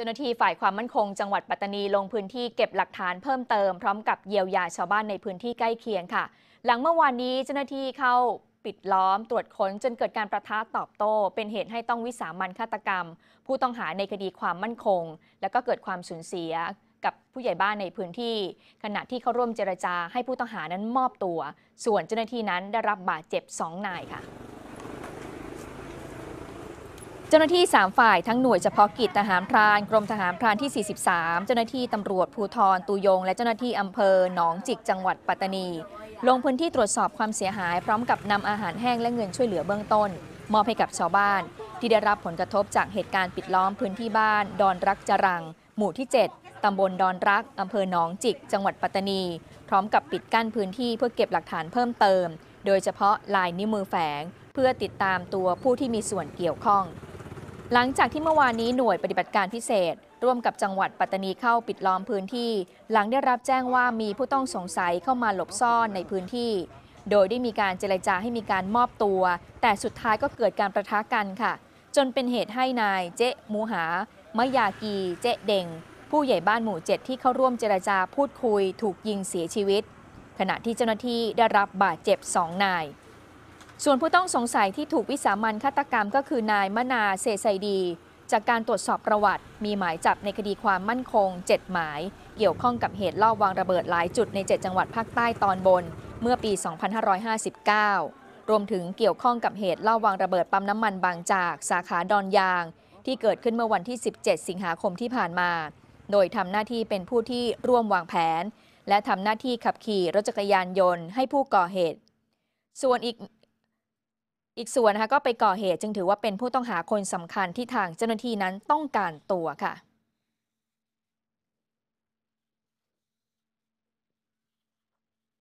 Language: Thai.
จ้าหน้าที่ฝ่ายความมั่นคงจังหวัดปัตตานีลงพื้นที่เก็บหลักฐานเพิ่มเติม พร้อมกับเยียวยาชาวบ้านในพื้นที่ใกล้เคียงค่ะ หลังเมื่อวานนี้เจ้าหน้าที่เข้าปิดล้อมตรวจค้น จนเกิดการประทะตอบโต้เป็นเหตุให้ต้องวิสามันฆาตกรรม ผู้ต้องหาในคดีความมั่นคง และก็เกิดความสูญเสียกับผู้ใหญ่บ้านในพื้นที่ ขณะที่เข้าร่วมเจรจาให้ผู้ต้องหานั้นมอบตัว ส่วนเจ้าหน้าที่นั้นได้รับบาดเจ็บสองนายค่ะเจ้าหน้าที่3ฝ่ายทั้งหน่วยเฉพาะกิจทหารพรานกรมทหารพรานที่ 43 เจ้าหน้าที่ตำรวจภูธรตูยง และเจ้าหน้าที่อำเภอหนองจิกจังหวัดปัตตานี ลงพื้นที่ตรวจสอบความเสียหาย พร้อมกับนำอาหารแห้งและเงินช่วยเหลือเบื้องต้น มอบให้กับชาวบ้าน ที่ได้รับผลกระทบจากเหตุการณ์ปิดล้อมพื้นที่บ้าน ดอนรักจรัง หมู่ที่ 7 ตำบลดอนรักอำเภอหนองจิก จังหวัดปัตตานี พร้อมกับปิดกั้นพื้นที่เพื่อเก็บหลักฐานเพิ่มเติม โดยเฉพาะลายนิ้วมือแฝง เพื่อติดตามตัวผู้ที่มีส่วนเกี่ยวข้องหลังจากที่เมื่อวานนี้หน่วยปฏิบัติการพิเศษร่วมกับจังหวัดปัตตานีเข้าปิดล้อมพื้นที่ หลังได้รับแจ้งว่ามีผู้ต้องสงสัยเข้ามาหลบซ่อนในพื้นที่ โดยได้มีการเจรจาให้มีการมอบตัว แต่สุดท้ายก็เกิดการประทะกันค่ะ จนเป็นเหตุให้นายเจ๊มูหามะยากี เจ๊เด่งผู้ใหญ่บ้านหมู่เจ็ดที่เข้าร่วมเจรจาพูดคุยถูกยิงเสียชีวิต ขณะที่เจ้าหน้าที่ได้รับบาดเจ็บสองนายส่วนผู้ต้องสงสัยที่ถูกวิสามันฆาตกรรมก็คือนายมนา เสไซดี จากการตรวจสอบประวัติ มีหมายจับ ในคดีความมั่นคง 7 หมาย เกี่ยวข้องกับเหตุลอบวางระเบิดหลายจุดใน 7 จังหวัดภาคใต้ตอนบนเมื่อปี 2559 รวมถึงเกี่ยวข้องกับเหตุลอบวางระเบิดปั๊มน้ำมันบางจากสาขาดอนยาง ที่เกิดขึ้นเมื่อวันที่ 17 สิงหาคมที่ผ่านมา โดยทำหน้าที่เป็นผู้ที่ร่วมวางแผน และทำหน้าที่ขับขี่รถจักรยานยนต์ให้ผู้ก่อเหตุ ส่วนอีกอีกส่วนนะคะก็ไปก่อเหตุจึงถือว่าเป็นผู้ต้องหาคนสำคัญที่ทางเจ้าหน้าที่นั้นต้องการตัวค่ะ